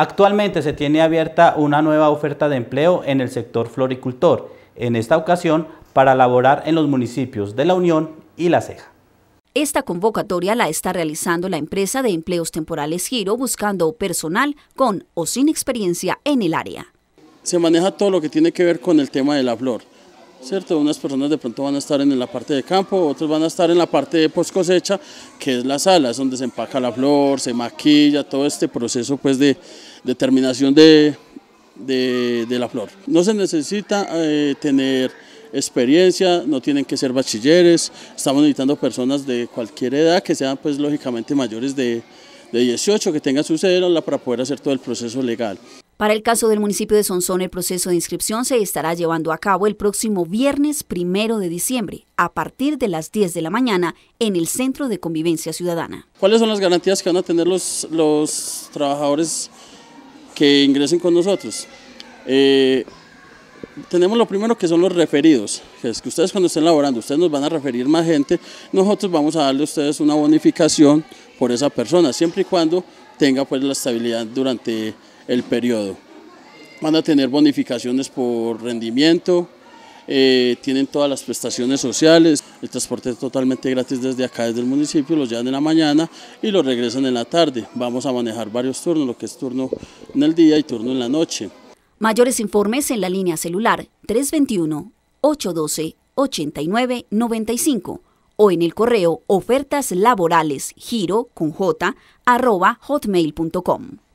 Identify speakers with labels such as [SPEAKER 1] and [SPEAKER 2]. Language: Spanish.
[SPEAKER 1] Actualmente se tiene abierta una nueva oferta de empleo en el sector floricultor, en esta ocasión para laborar en los municipios de La Unión y La Ceja.
[SPEAKER 2] Esta convocatoria la está realizando la empresa de empleos temporales Giro buscando personal
[SPEAKER 1] con o sin experiencia en el área. Se maneja todo lo que tiene que ver con el tema de la flor. ¿cierto? Unas personas de pronto van a estar en la parte de campo, otros van a estar en la parte de post cosecha, que es la sala, es donde se empaca la flor, se maquilla, todo este proceso pues de, terminación de, la flor. No se necesita eh, tener experiencia, no tienen que ser bachilleres, estamos necesitando personas de cualquier edad que sean pues lógicamente mayores de, de 18, que tengan su cédula para poder hacer todo el proceso legal.
[SPEAKER 2] Para el caso del municipio de Sonsón, el proceso de inscripción se estará llevando a cabo el próximo viernes primero de diciembre, a partir de las 10 de la mañana, en el Centro de Convivencia Ciudadana.
[SPEAKER 1] ¿Cuáles son las garantías que van a tener los, los trabajadores que ingresen con nosotros? Eh, tenemos lo primero que son los referidos, que es que ustedes cuando estén laborando, ustedes nos van a referir más gente, nosotros vamos a darle a ustedes una bonificación por esa persona, siempre y cuando tenga pues la estabilidad durante el periodo. Van a tener bonificaciones por rendimiento, eh, tienen todas las prestaciones sociales, el transporte es totalmente gratis desde acá, desde el municipio, los llevan en la mañana y los regresan en la tarde. Vamos a manejar varios turnos, lo que es turno en el día y turno en la noche.
[SPEAKER 2] Mayores informes en la línea celular 321 812 8995 o en el correo ofertas laborales giro con j arroba hotmail.com.